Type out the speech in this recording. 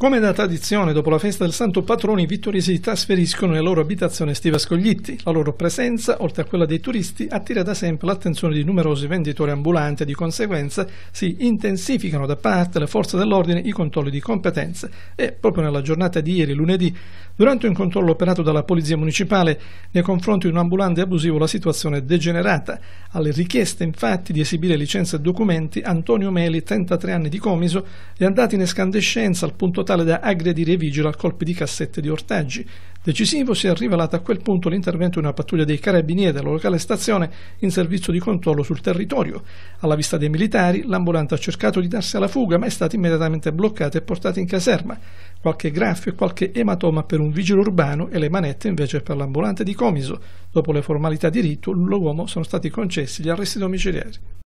Come da tradizione, dopo la festa del Santo Patrono, i vittoriosi si trasferiscono nella loro abitazione estiva Scoglitti. La loro presenza, oltre a quella dei turisti, attira da sempre l'attenzione di numerosi venditori ambulanti e di conseguenza si intensificano da parte le forze dell'ordine i controlli di competenze. E proprio nella giornata di ieri, lunedì, durante un controllo operato dalla Polizia Municipale nei confronti di un ambulante abusivo, la situazione è degenerata. Alle richieste, infatti, di esibire licenze e documenti, Antonio Meli, 33 anni di comiso, è andato in escandescenza al punto tale da aggredire i vigili a colpi di cassette di ortaggi. Decisivo si è rivelato a quel punto l'intervento di una pattuglia dei carabinieri della locale stazione in servizio di controllo sul territorio. Alla vista dei militari, l'ambulante ha cercato di darsi alla fuga, ma è stata immediatamente bloccata e portata in caserma. Qualche graffio e qualche ematoma per un vigile urbano e le manette invece per l'ambulante di Comiso. Dopo le formalità di rito, l'uomo sono stati concessi gli arresti domiciliari.